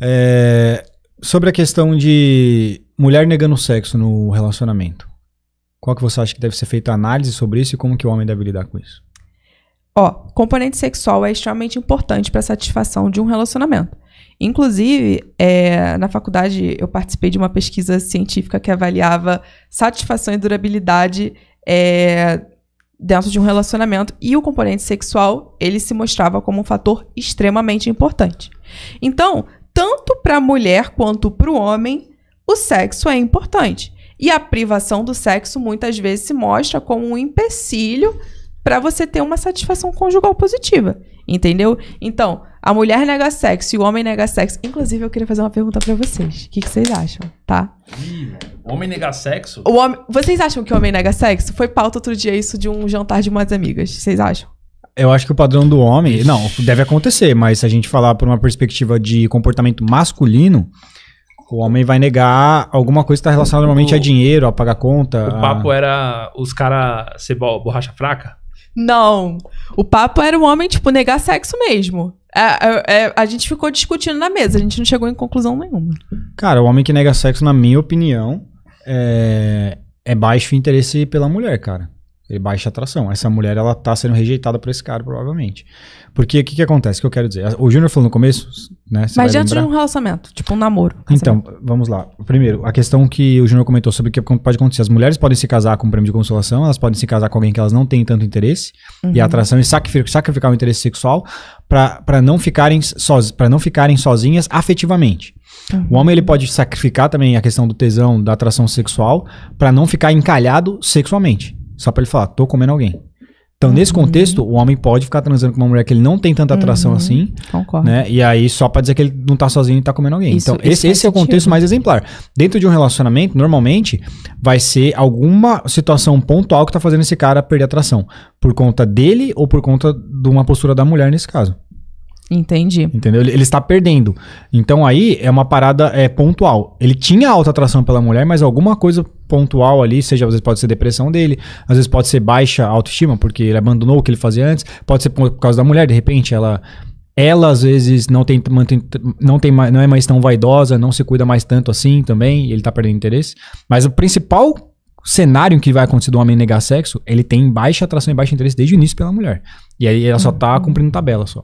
É, sobre a questão de mulher negando sexo no relacionamento. Qual que você acha que deve ser feita a análise sobre isso e como que o homem deve lidar com isso? Ó, componente sexual é extremamente importante para a satisfação de um relacionamento. Inclusive, é, na faculdade eu participei de uma pesquisa científica que avaliava satisfação e durabilidade é, dentro de um relacionamento e o componente sexual ele se mostrava como um fator extremamente importante. Então, tanto para a mulher quanto para o homem, o sexo é importante. E a privação do sexo muitas vezes se mostra como um empecilho para você ter uma satisfação conjugal positiva, entendeu? Então, a mulher nega sexo e o homem nega sexo. Inclusive, eu queria fazer uma pergunta para vocês. O que, que, vocês acham, tá? O homem nega sexo? O homem... Vocês acham que o homem nega sexo? Foi pauta outro dia isso de um jantar de umas amigas. Vocês acham? Eu acho que o padrão do homem. Não, deve acontecer, mas se a gente falar por uma perspectiva de comportamento masculino, o homem vai negar alguma coisa que está relacionada normalmente a dinheiro, a pagar conta. O a... papo era os caras ser borracha fraca? Não. O papo era o homem, tipo, negar sexo mesmo. A, é, é, é, a, gente ficou discutindo na mesa, a gente não chegou em conclusão nenhuma. Cara, o homem que nega sexo, na minha opinião, é, é baixo interesse pela mulher, cara. Ele baixa atração. Essa mulher, ela tá sendo rejeitada por esse cara, provavelmente. Porque o que, que acontece? O que eu quero dizer? O Júnior falou no começo, né? Mas diante de um relacionamento, tipo um namoro. então, vamos lá. Primeiro, a questão que o Júnior comentou sobre o que pode acontecer. As mulheres podem se casar com um prêmio de consolação, elas podem se casar com alguém que elas não têm tanto interesse uhum. e atração e sacrificar o interesse sexual para não, ficarem soz, não ficarem sozinhas afetivamente. Uhum. O homem ele pode sacrificar também a questão do tesão, da atração sexual, para não ficar encalhado sexualmente. Só pra ele falar, tô comendo alguém. Então, nesse uhum. contexto, o homem pode ficar transando com uma mulher que ele não tem tanta atração uhum. assim. Concordo. Né? E aí, só pra dizer que ele não tá sozinho e tá comendo alguém. Isso, então, isso esse, esse é o contexto mais exemplar. Dentro de um relacionamento, normalmente, vai ser alguma situação pontual que tá fazendo esse cara perder atração. Por conta dele ou por conta de uma postura da mulher nesse caso. Entendi. Entendeu? Ele, ele, está perdendo. Então aí é uma parada é, pontual. Ele tinha alta atração pela mulher, mas alguma coisa pontual ali, seja às vezes pode ser depressão dele, às vezes pode ser baixa autoestima, porque ele abandonou o que ele fazia antes, pode ser por, causa da mulher, de repente ela. Ela às vezes não tem, mantém, não tem não é mais tão vaidosa, não se cuida mais tanto assim também, ele está perdendo interesse. Mas o principal cenário em que vai acontecer do homem negar sexo, ele tem baixa atração e baixo interesse desde o início pela mulher. E aí ela só está uhum. cumprindo tabela só.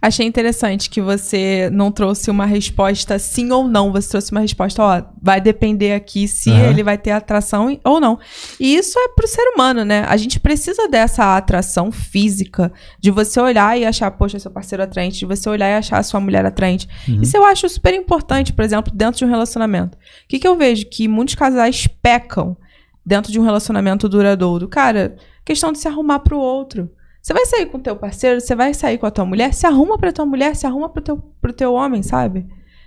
Achei interessante que você não trouxe uma resposta sim ou não, você trouxe uma resposta, ó, vai depender aqui se uhum. ele vai ter atração ou não. E isso é pro ser humano, né? A gente precisa dessa atração física, de você olhar e achar, poxa, seu parceiro atraente, de você olhar e achar a sua mulher atraente. Uhum. Isso eu acho super importante, por exemplo, dentro de um relacionamento. O que, que eu vejo? Que muitos casais pecam dentro de um relacionamento duradouro. Cara, questão de se arrumar pro outro. Você vai sair com teu parceiro, você vai sair com a tua mulher, se arruma pra tua mulher, se arruma pro teu, pro teu homem, sabe?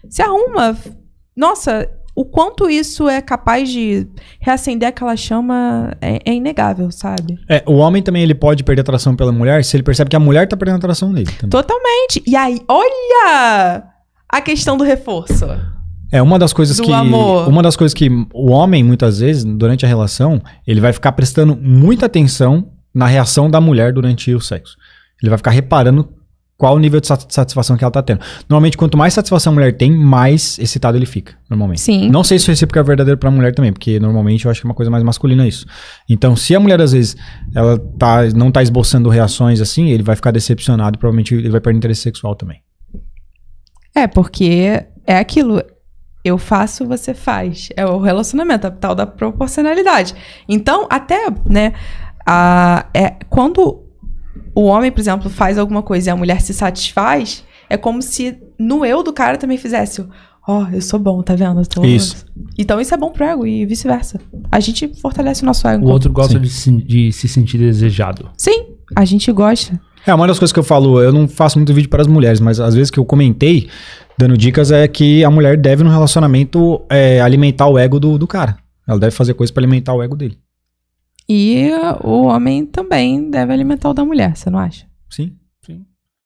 Se arruma. Nossa, o quanto isso é capaz de reacender aquela chama é, é, inegável, sabe? É, o homem também ele pode perder atração pela mulher se ele percebe que a mulher tá perdendo atração nele. Também. Totalmente. E aí, olha a questão do reforço. É uma das coisas do que amor. uma das coisas que o homem muitas vezes durante a relação, ele vai ficar prestando muita atenção na reação da mulher durante o sexo. Ele vai ficar reparando qual o nível de satisfação que ela tá tendo. Normalmente, quanto mais satisfação a mulher tem, mais excitado ele fica, normalmente. Sim. Não sei se o recíproco é verdadeiro pra mulher também, porque normalmente eu acho que é uma coisa mais masculina isso. Então, se a mulher, às vezes, ela tá, não tá esboçando reações assim, ele vai ficar decepcionado, provavelmente ele vai perder interesse sexual também. É, porque é aquilo. Eu faço, você faz. É o relacionamento, a é tal da proporcionalidade. Então, até, né, a, é, quando o homem, por exemplo, faz alguma coisa e a mulher se satisfaz, é como se no eu do cara também fizesse. Ó, oh, eu sou bom, tá vendo? Isso. Então isso é bom pro ego e vice-versa. A gente fortalece o nosso ego. O outro gosta de se, de se sentir desejado. Sim, a gente gosta. É, uma das coisas que eu falo, eu não faço muito vídeo para as mulheres, mas às vezes que eu comentei, dando dicas, é que a mulher deve, no relacionamento, é, alimentar o ego do, do cara. Ela deve fazer coisas para alimentar o ego dele. E o homem também deve alimentar o da mulher, você não acha? Sim, sim.